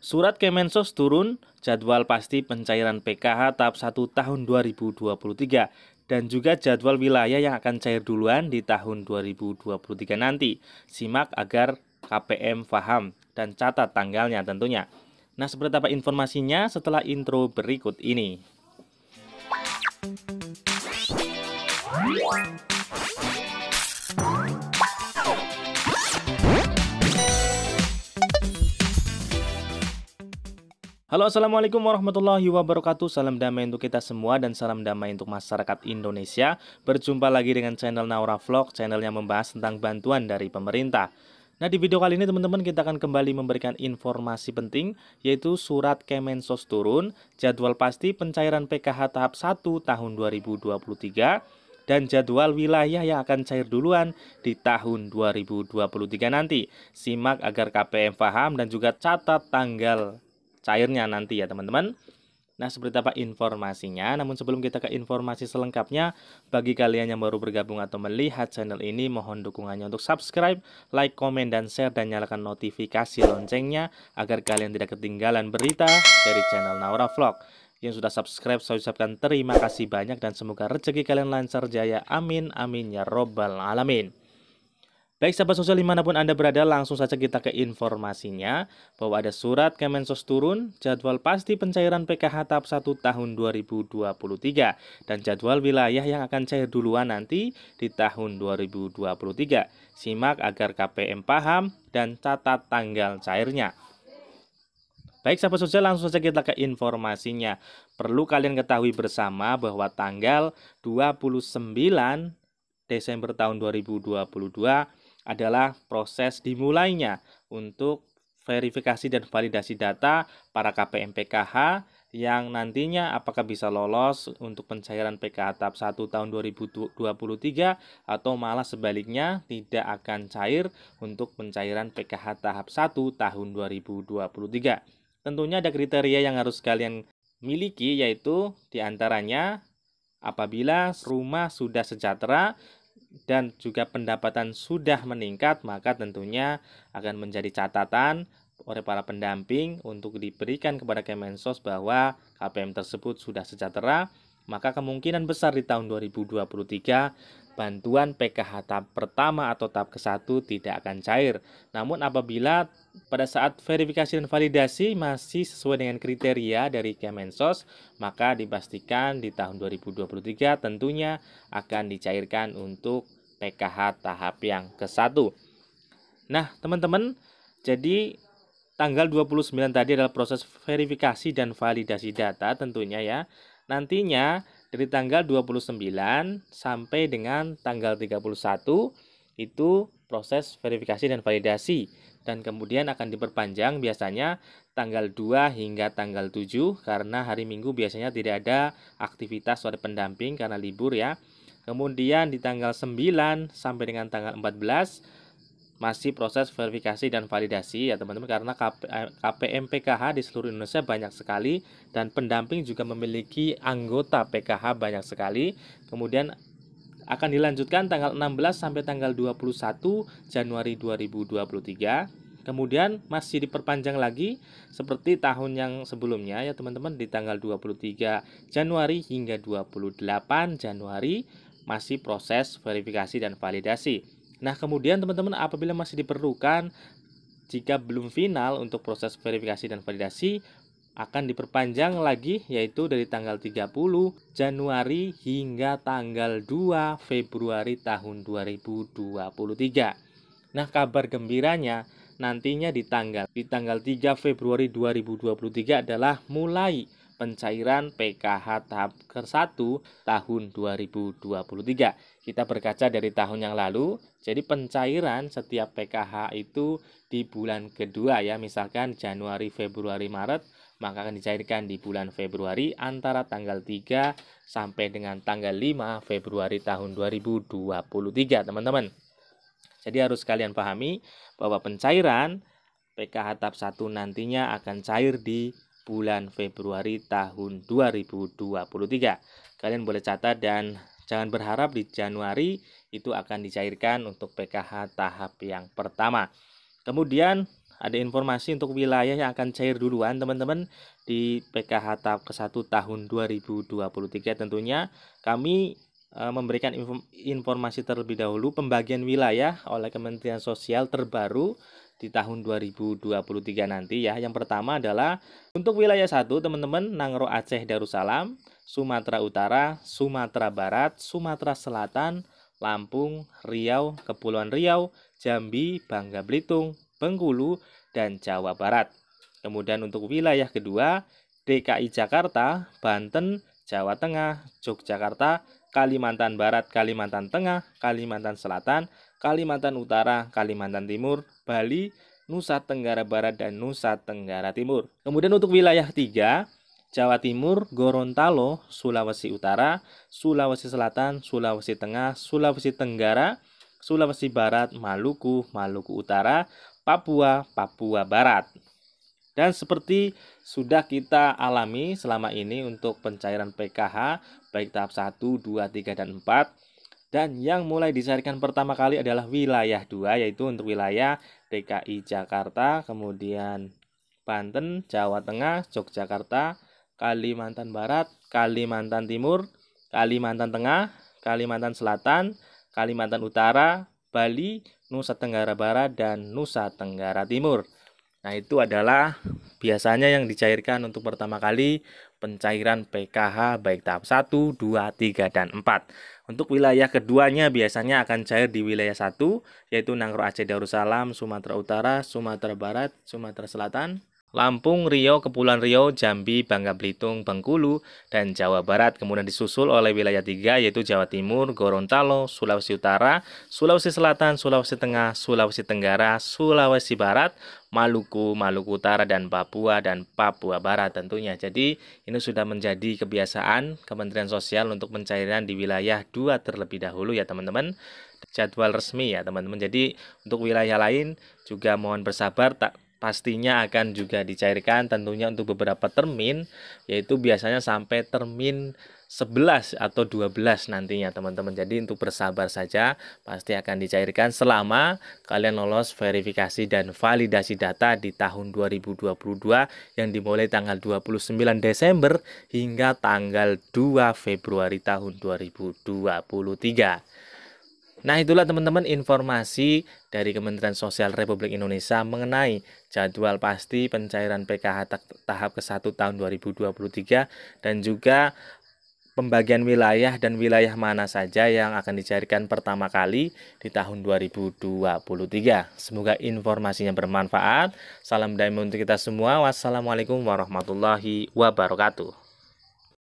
Surat Kemensos turun jadwal pasti pencairan PKH tahap 1 tahun 2023 dan juga jadwal wilayah yang akan cair duluan di tahun 2023 nanti. Simak agar KPM faham dan catat tanggalnya tentunya. Nah, seperti apa informasinya setelah intro berikut ini. Halo assalamualaikum warahmatullahi wabarakatuh Salam damai untuk kita semua dan salam damai untuk masyarakat Indonesia Berjumpa lagi dengan channel Naura Vlog Channel yang membahas tentang bantuan dari pemerintah Nah di video kali ini teman-teman kita akan kembali memberikan informasi penting Yaitu surat Kemensos turun Jadwal pasti pencairan PKH tahap 1 tahun 2023 dan jadwal wilayah yang akan cair duluan di tahun 2023 nanti. Simak agar KPM paham dan juga catat tanggal cairnya nanti ya teman-teman. Nah, seperti apa informasinya? Namun sebelum kita ke informasi selengkapnya, bagi kalian yang baru bergabung atau melihat channel ini, mohon dukungannya untuk subscribe, like, komen, dan share, dan nyalakan notifikasi loncengnya agar kalian tidak ketinggalan berita dari channel Naura Vlog. Yang sudah subscribe, saya ucapkan terima kasih banyak dan semoga rezeki kalian lancar jaya. Amin, amin, ya robbal alamin. Baik sahabat sosial dimanapun Anda berada langsung saja kita ke informasinya bahwa ada surat Kemensos turun jadwal pasti pencairan PKH tahap 1 tahun 2023 dan jadwal wilayah yang akan cair duluan nanti di tahun 2023. Simak agar KPM paham dan catat tanggal cairnya. Baik sahabat sosial langsung saja kita ke informasinya. Perlu kalian ketahui bersama bahwa tanggal 29 Desember tahun 2022 adalah proses dimulainya untuk verifikasi dan validasi data para KPM PKH yang nantinya apakah bisa lolos untuk pencairan PKH tahap 1 tahun 2023 atau malah sebaliknya tidak akan cair untuk pencairan PKH tahap 1 tahun 2023. Tentunya ada kriteria yang harus kalian miliki yaitu diantaranya apabila rumah sudah sejahtera dan juga pendapatan sudah meningkat, maka tentunya akan menjadi catatan oleh para pendamping untuk diberikan kepada Kemensos bahwa KPM tersebut sudah sejahtera, maka kemungkinan besar di tahun 2023 bantuan PKH tahap pertama atau tahap ke-1 tidak akan cair. Namun apabila pada saat verifikasi dan validasi masih sesuai dengan kriteria dari Kemensos, maka dipastikan di tahun 2023 tentunya akan dicairkan untuk PKH tahap yang ke-1. Nah, teman-teman, jadi tanggal 29 tadi adalah proses verifikasi dan validasi data tentunya ya. Nantinya dari tanggal 29 sampai dengan tanggal 31 itu proses verifikasi dan validasi dan kemudian akan diperpanjang biasanya tanggal 2 hingga tanggal 7 karena hari Minggu biasanya tidak ada aktivitas oleh pendamping karena libur ya. Kemudian di tanggal 9 sampai dengan tanggal 14 masih proses verifikasi dan validasi ya teman-teman karena KP, eh, KPM PKH di seluruh Indonesia banyak sekali dan pendamping juga memiliki anggota PKH banyak sekali. Kemudian akan dilanjutkan tanggal 16 sampai tanggal 21 Januari 2023. Kemudian masih diperpanjang lagi seperti tahun yang sebelumnya ya teman-teman di tanggal 23 Januari hingga 28 Januari masih proses verifikasi dan validasi. Nah, kemudian teman-teman apabila masih diperlukan jika belum final untuk proses verifikasi dan validasi akan diperpanjang lagi yaitu dari tanggal 30 Januari hingga tanggal 2 Februari tahun 2023. Nah, kabar gembiranya nantinya di tanggal di tanggal 3 Februari 2023 adalah mulai pencairan PKH tahap ke-1 tahun 2023. Kita berkaca dari tahun yang lalu, jadi pencairan setiap PKH itu di bulan kedua ya, misalkan Januari, Februari, Maret, maka akan dicairkan di bulan Februari antara tanggal 3 sampai dengan tanggal 5 Februari tahun 2023, teman-teman. Jadi harus kalian pahami bahwa pencairan PKH tahap 1 nantinya akan cair di bulan Februari tahun 2023. Kalian boleh catat dan jangan berharap di Januari itu akan dicairkan untuk PKH tahap yang pertama. Kemudian ada informasi untuk wilayah yang akan cair duluan teman-teman di PKH tahap ke-1 tahun 2023 tentunya kami e, memberikan informasi terlebih dahulu pembagian wilayah oleh Kementerian Sosial terbaru di tahun 2023 nanti ya. Yang pertama adalah untuk wilayah 1 teman-teman Nangro Aceh Darussalam, Sumatera Utara, Sumatera Barat, Sumatera Selatan, Lampung, Riau, Kepulauan Riau, Jambi, Bangka Belitung, Bengkulu, dan Jawa Barat. Kemudian untuk wilayah kedua, DKI Jakarta, Banten, Jawa Tengah, Yogyakarta, Kalimantan Barat, Kalimantan Tengah, Kalimantan Selatan, Kalimantan Utara, Kalimantan Timur, Bali, Nusa Tenggara Barat, dan Nusa Tenggara Timur. Kemudian untuk wilayah 3, Jawa Timur, Gorontalo, Sulawesi Utara, Sulawesi Selatan, Sulawesi Tengah, Sulawesi Tenggara, Sulawesi Barat, Maluku, Maluku Utara, Papua, Papua Barat. Dan seperti sudah kita alami selama ini untuk pencairan PKH baik tahap 1, 2, 3 dan 4 dan yang mulai dicairkan pertama kali adalah wilayah 2 yaitu untuk wilayah DKI Jakarta, kemudian Banten, Jawa Tengah, Yogyakarta, Kalimantan Barat, Kalimantan Timur, Kalimantan Tengah, Kalimantan Selatan, Kalimantan Utara, Bali, Nusa Tenggara Barat dan Nusa Tenggara Timur. Nah, itu adalah biasanya yang dicairkan untuk pertama kali pencairan PKH baik tahap 1, 2, 3, dan 4. Untuk wilayah keduanya biasanya akan cair di wilayah 1, yaitu Nangro Aceh Darussalam, Sumatera Utara, Sumatera Barat, Sumatera Selatan, Lampung, Riau, Kepulauan Riau, Jambi, Bangka Belitung, Bengkulu, dan Jawa Barat. Kemudian disusul oleh wilayah tiga yaitu Jawa Timur, Gorontalo, Sulawesi Utara, Sulawesi Selatan, Sulawesi Tengah, Sulawesi Tenggara, Sulawesi Barat, Maluku, Maluku Utara, dan Papua, dan Papua Barat tentunya. Jadi ini sudah menjadi kebiasaan Kementerian Sosial untuk pencairan di wilayah dua terlebih dahulu ya teman-teman jadwal resmi ya teman-teman. Jadi untuk wilayah lain juga mohon bersabar tak pastinya akan juga dicairkan tentunya untuk beberapa termin yaitu biasanya sampai termin 11 atau 12 nantinya teman-teman jadi untuk bersabar saja pasti akan dicairkan selama kalian lolos verifikasi dan validasi data di tahun 2022 yang dimulai tanggal 29 Desember hingga tanggal 2 Februari tahun 2023 Nah itulah teman-teman informasi dari Kementerian Sosial Republik Indonesia mengenai jadwal pasti pencairan PKH tahap ke-1 tahun 2023 dan juga pembagian wilayah dan wilayah mana saja yang akan dicairkan pertama kali di tahun 2023. Semoga informasinya bermanfaat. Salam damai untuk kita semua. Wassalamualaikum warahmatullahi wabarakatuh.